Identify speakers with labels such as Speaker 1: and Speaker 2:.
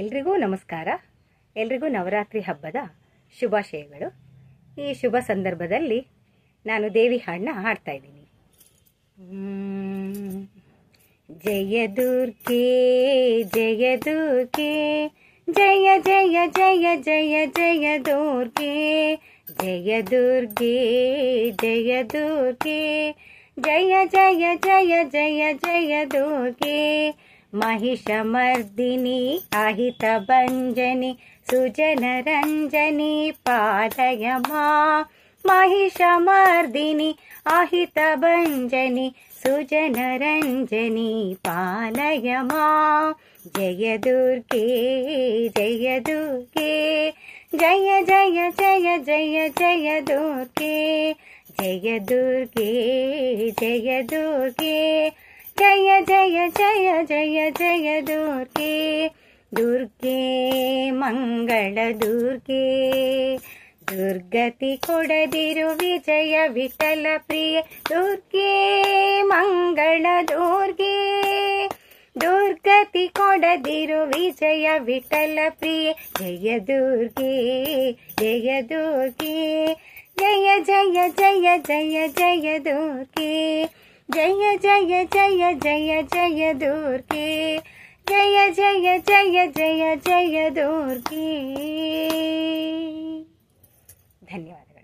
Speaker 1: ಎಲ್ರಿಗೂ ನಮಸ್ಕಾರ ಎಲ್ರಿಗೂ ನವರಾತ್ರಿ ಹಬ್ಬದ ಶುಭಾಶಯಗಳು ಈ ಶುಭ ಸಂದರ್ಭದಲ್ಲಿ ನಾನು ದೇವಿ ಹಾಡನ್ನ ಹಾಡ್ತಾ ಇದ್ದೀನಿ ಜಯ ದುರ್ಗೆ ಜಯ ದುರ್ಗೆ ಜಯ ಜಯ ಜಯ ಜಯ ಜಯ ದುರ್ಗೆ ಜಯ ದುರ್ಗೆ ಜಯ ದುರ್ಗೆ ಜಯ ಜಯ ಜಯ ಜಯ ಜಯ ದುರ್ಗೆ महिषमर्दिनि आहित सुजनरञ्जनी सुजनरञ्जनि पालय मा महिषमार्दिनि आहित भञ्जनि सुजनरञ्जनि पालय मा जय दुर्गे जय दुर्गे जय जय जय जय जय दुर्गे जय दुर्गे जयदुर्गे जय जय जय जय जय दुर्गे दुर्गे मंगल दुर्गे दुर्गति कोडदिरु विजय विठल प्रिय दुर्गे मंगल दुर्गे दुर्गति कोडदिरु विजय विठल प्रिय जय दुर्गे जय दुर्गे जय जय जय जय जय दुर्गे जय जय जय जय जय के जय जय जय जय जय दुर्गे धन्यवाद